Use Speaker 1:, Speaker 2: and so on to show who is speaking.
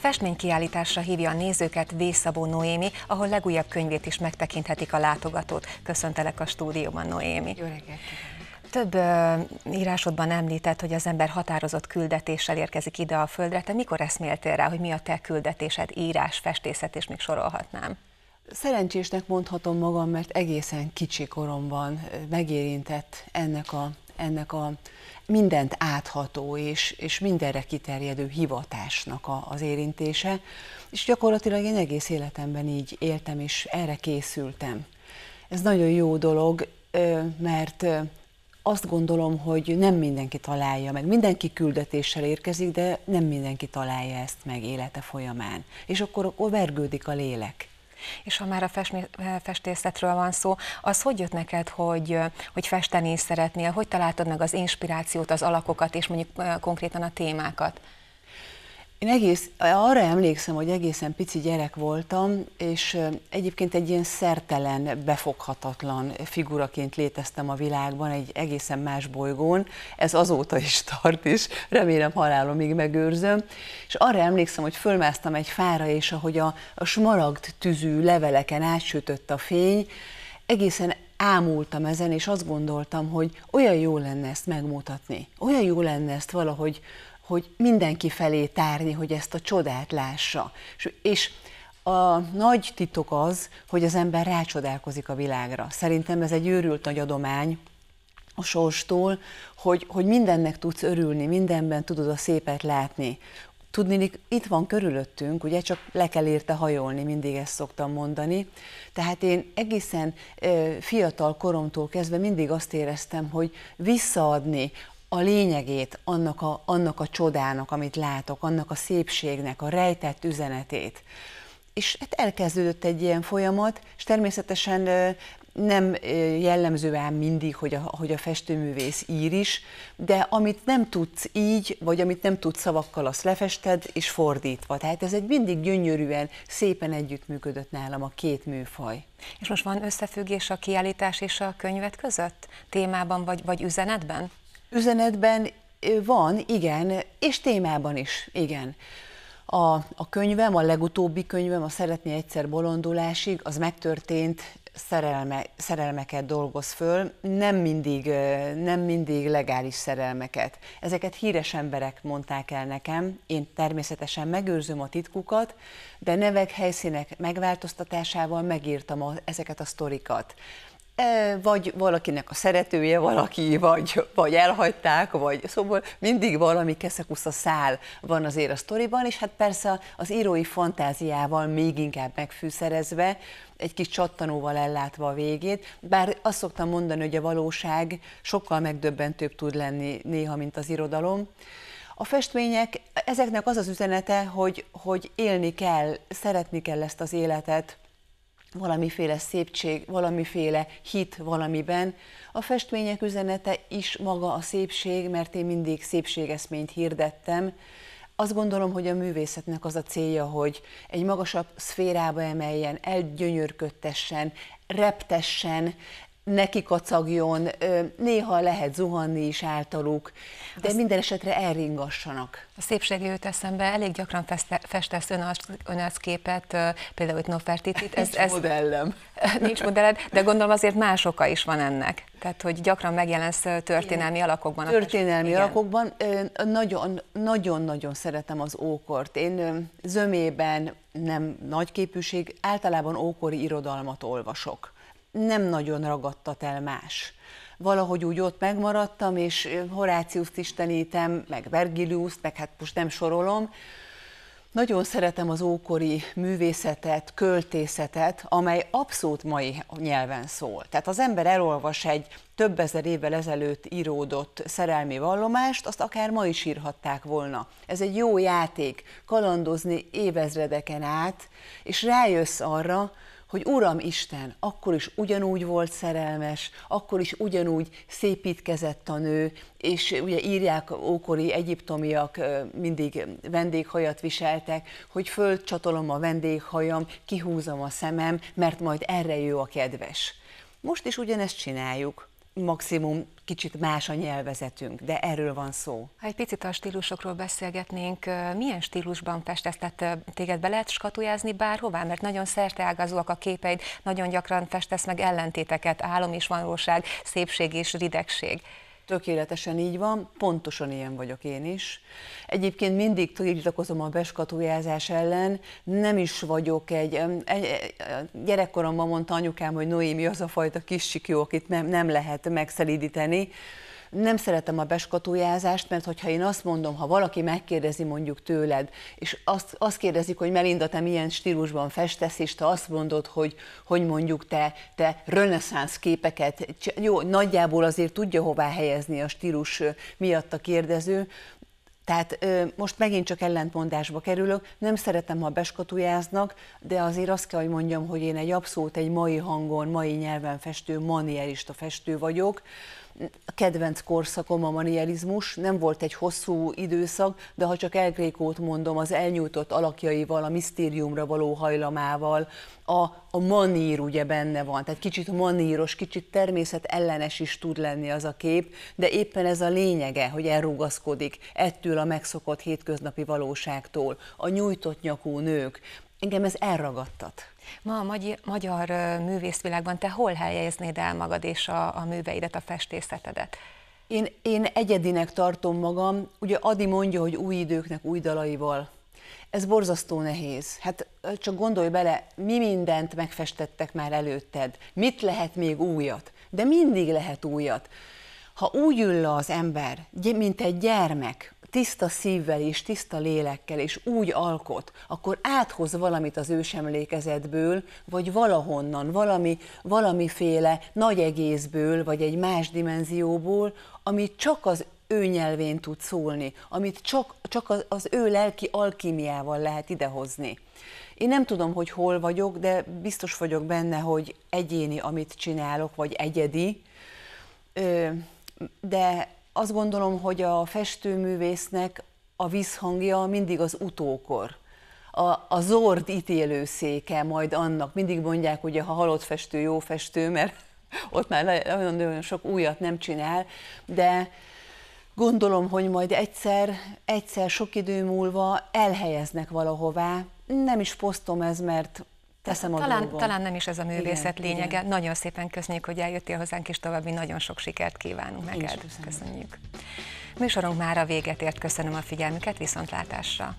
Speaker 1: Festménykiállításra hívja a nézőket Vészabó Noémi, ahol legújabb könyvét is megtekinthetik a látogatót. Köszöntelek a stúdióban, Noémi. Jó reggelt! Több ö, írásodban említett, hogy az ember határozott küldetéssel érkezik ide a földre. Te mikor eszméltél rá, hogy mi a te küldetésed, írás, festészet, és még sorolhatnám?
Speaker 2: Szerencsésnek mondhatom magam, mert egészen kicsi koromban megérintett ennek a ennek a mindent átható és, és mindenre kiterjedő hivatásnak a, az érintése, és gyakorlatilag én egész életemben így éltem, és erre készültem. Ez nagyon jó dolog, mert azt gondolom, hogy nem mindenki találja meg. Mindenki küldetéssel érkezik, de nem mindenki találja ezt meg élete folyamán. És akkor, akkor vergődik a lélek.
Speaker 1: És ha már a eh, festészetről van szó, az hogy jött neked, hogy, eh, hogy festeni szeretnél? Hogy találtad meg az inspirációt, az alakokat, és mondjuk eh, konkrétan a témákat? Én egész, arra
Speaker 2: emlékszem, hogy egészen pici gyerek voltam, és egyébként egy ilyen szertelen, befoghatatlan figuraként léteztem a világban, egy egészen más bolygón. Ez azóta is tart is, remélem halálomig megőrzöm. És arra emlékszem, hogy fölmásztam egy fára, és ahogy a, a smaragd tüzű leveleken átsütött a fény, egészen ámultam ezen, és azt gondoltam, hogy olyan jó lenne ezt megmutatni, olyan jó lenne ezt valahogy hogy mindenki felé tárni, hogy ezt a csodát lássa. És, és a nagy titok az, hogy az ember rácsodálkozik a világra. Szerintem ez egy őrült nagy adomány a sorstól, hogy, hogy mindennek tudsz örülni, mindenben tudod a szépet látni. Tudni, itt van körülöttünk, ugye csak le kell érte hajolni, mindig ezt szoktam mondani. Tehát én egészen fiatal koromtól kezdve mindig azt éreztem, hogy visszaadni a lényegét annak a, annak a csodának, amit látok, annak a szépségnek, a rejtett üzenetét. És hát elkezdődött egy ilyen folyamat, és természetesen nem jellemző ám mindig, hogy a, hogy a festőművész ír is, de amit nem tudsz így, vagy amit nem tudsz szavakkal, azt lefested, és fordítva. Tehát ez egy
Speaker 1: mindig gyönyörűen, szépen együttműködött nálam a két műfaj. És most van összefüggés a kiállítás és a könyvet között? Témában vagy, vagy üzenetben? Üzenetben
Speaker 2: van, igen, és témában is, igen. A, a könyvem, a legutóbbi könyvem, a Szeretni egyszer bolondulásig, az megtörtént szerelme, szerelmeket dolgoz föl, nem mindig, nem mindig legális szerelmeket. Ezeket híres emberek mondták el nekem, én természetesen megőrzöm a titkukat, de nevek, helyszínek megváltoztatásával megírtam a, ezeket a sztorikat. E, vagy valakinek a szeretője valaki, vagy, vagy elhagyták, vagy szóval mindig valami keszekusza szál van azért a sztoriban, és hát persze az írói fantáziával még inkább megfűszerezve, egy kis csattanóval ellátva a végét, bár azt szoktam mondani, hogy a valóság sokkal megdöbbentőbb tud lenni néha, mint az irodalom. A festmények, ezeknek az az üzenete, hogy, hogy élni kell, szeretni kell ezt az életet, valamiféle szépség, valamiféle hit valamiben. A festmények üzenete is maga a szépség, mert én mindig szépségeszményt hirdettem. Azt gondolom, hogy a művészetnek az a célja, hogy egy magasabb szférába emeljen, elgyönyörködtessen, reptessen, neki kacagjon, néha lehet zuhanni is általuk,
Speaker 1: de Azt minden esetre elringassanak. A szépség jött eszembe, elég gyakran festesz képet, például itt Nofertitit. Ez, nincs ez, modellem. Nincs modellem, de gondolom azért más oka is van ennek. Tehát, hogy gyakran megjelensz történelmi Igen. alakokban. Történelmi igen.
Speaker 2: alakokban. Nagyon-nagyon szeretem az ókort. Én zömében nem nagy képűség, általában ókori irodalmat olvasok nem nagyon ragadtat el más. Valahogy úgy ott megmaradtam, és Horáciuszt istenítem, meg Vergiliuszt, meg hát most nem sorolom, nagyon szeretem az ókori művészetet, költészetet, amely abszolút mai nyelven szól. Tehát az ember elolvas egy több ezer évvel ezelőtt íródott szerelmi vallomást, azt akár ma is írhatták volna. Ez egy jó játék, kalandozni évezredeken át, és rájössz arra, hogy Uram Isten, akkor is ugyanúgy volt szerelmes, akkor is ugyanúgy szépítkezett a nő, és ugye írják ókori egyiptomiak mindig vendéghajat viseltek, hogy fölcsatolom a vendéghajam, kihúzom a szemem, mert majd erre jó a kedves. Most is ugyanezt csináljuk maximum kicsit más a nyelvezetünk, de erről van szó.
Speaker 1: Ha egy picit a stílusokról beszélgetnénk, milyen stílusban festesz? Tehát téged be lehet skatujázni bárhová? Mert nagyon szerteágazóak a képeid, nagyon gyakran festesz meg ellentéteket, álom és valóság, szépség és ridegség. Tökéletesen így van,
Speaker 2: pontosan ilyen vagyok én is. Egyébként mindig tiltakozom a beskatujázás ellen, nem is vagyok egy, egy e, e, gyerekkoromban mondta anyukám, hogy Noémi az a fajta kis sikjó, akit nem, nem lehet megszelídíteni, nem szeretem a beskatujázást, mert hogyha én azt mondom, ha valaki megkérdezi mondjuk tőled, és azt, azt kérdezik, hogy Melinda, te milyen stílusban festesz, és te azt mondod, hogy, hogy mondjuk te, te reneszánsz képeket, jó, nagyjából azért tudja hová helyezni a stílus miatt a kérdező, tehát most megint csak ellentmondásba kerülök, nem szeretem, ha beskatujáznak, de azért azt kell, hogy mondjam, hogy én egy abszolút egy mai hangon, mai nyelven festő, manierista festő vagyok, a kedvenc korszakom a manierizmus nem volt egy hosszú időszak, de ha csak elgrékót mondom, az elnyújtott alakjaival, a misztériumra való hajlamával, a, a manír ugye benne van, tehát kicsit maníros, kicsit természet ellenes is tud lenni az a kép, de éppen ez a lényege, hogy elrugaszkodik ettől a megszokott hétköznapi valóságtól. A nyújtott nyakú nők, engem ez elragadtat.
Speaker 1: Ma a magyar, magyar művészvilágban te hol helyeznéd el magad és a, a műveidet, a festészetedet? Én, én egyedinek
Speaker 2: tartom magam, ugye Adi mondja, hogy új időknek új dalaival. Ez borzasztó nehéz. Hát csak gondolj bele, mi mindent megfestettek már előtted, mit lehet még újat, de mindig lehet újat. Ha úgy ül le az ember, mint egy gyermek, tiszta szívvel és tiszta lélekkel, és úgy alkot, akkor áthoz valamit az ősemlékezetből, vagy valahonnan, valami, valamiféle nagy egészből, vagy egy más dimenzióból, amit csak az ő nyelvén tud szólni, amit csak, csak az, az ő lelki alkimiával lehet idehozni. Én nem tudom, hogy hol vagyok, de biztos vagyok benne, hogy egyéni, amit csinálok, vagy egyedi, de azt gondolom, hogy a festőművésznek a visszhangja mindig az utókor. A, a zord ítélőszéke majd annak, mindig mondják, hogy ha halott festő, jó festő, mert ott már nagyon-nagyon sok újat nem csinál, de gondolom, hogy majd egyszer, egyszer sok idő múlva elhelyeznek valahová.
Speaker 1: Nem is posztom ez, mert Teszem talán, talán nem is ez a művészet igen, lényege. Igen. Nagyon szépen köszönjük, hogy eljöttél hozzánk, és további nagyon sok sikert kívánunk Én neked. Köszönjük. köszönjük. Műsorunk már a véget ért. Köszönöm a figyelmüket, viszontlátásra!